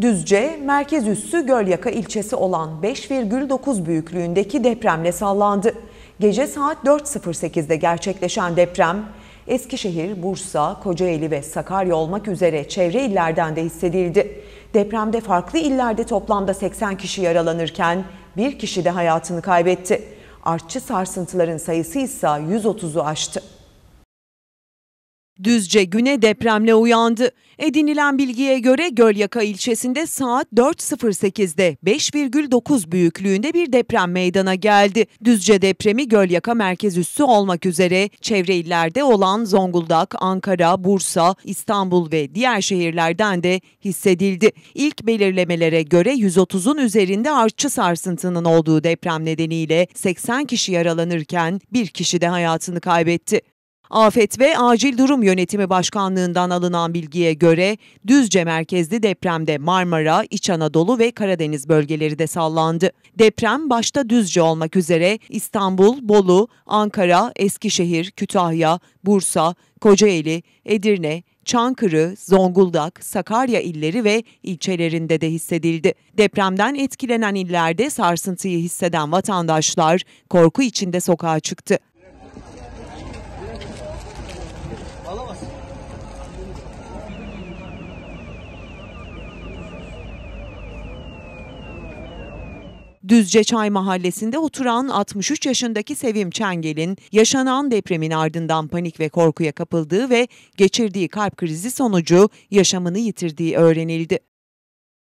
Düzce, merkez üssü Gölyaka ilçesi olan 5,9 büyüklüğündeki depremle sallandı. Gece saat 4.08'de gerçekleşen deprem Eskişehir, Bursa, Kocaeli ve Sakarya olmak üzere çevre illerden de hissedildi. Depremde farklı illerde toplamda 80 kişi yaralanırken bir kişi de hayatını kaybetti. Artçı sarsıntıların sayısı ise 130'u aştı. Düzce güne depremle uyandı. Edinilen bilgiye göre Gölyaka ilçesinde saat 4.08'de 5,9 büyüklüğünde bir deprem meydana geldi. Düzce depremi Gölyaka merkez üssü olmak üzere çevre illerde olan Zonguldak, Ankara, Bursa, İstanbul ve diğer şehirlerden de hissedildi. İlk belirlemelere göre 130'un üzerinde artçı sarsıntının olduğu deprem nedeniyle 80 kişi yaralanırken bir kişi de hayatını kaybetti. Afet ve Acil Durum Yönetimi Başkanlığı'ndan alınan bilgiye göre Düzce merkezli depremde Marmara, İç Anadolu ve Karadeniz bölgeleri de sallandı. Deprem başta Düzce olmak üzere İstanbul, Bolu, Ankara, Eskişehir, Kütahya, Bursa, Kocaeli, Edirne, Çankırı, Zonguldak, Sakarya illeri ve ilçelerinde de hissedildi. Depremden etkilenen illerde sarsıntıyı hisseden vatandaşlar korku içinde sokağa çıktı. Düzce Çay Mahallesi'nde oturan 63 yaşındaki Sevim Çengel'in yaşanan depremin ardından panik ve korkuya kapıldığı ve geçirdiği kalp krizi sonucu yaşamını yitirdiği öğrenildi.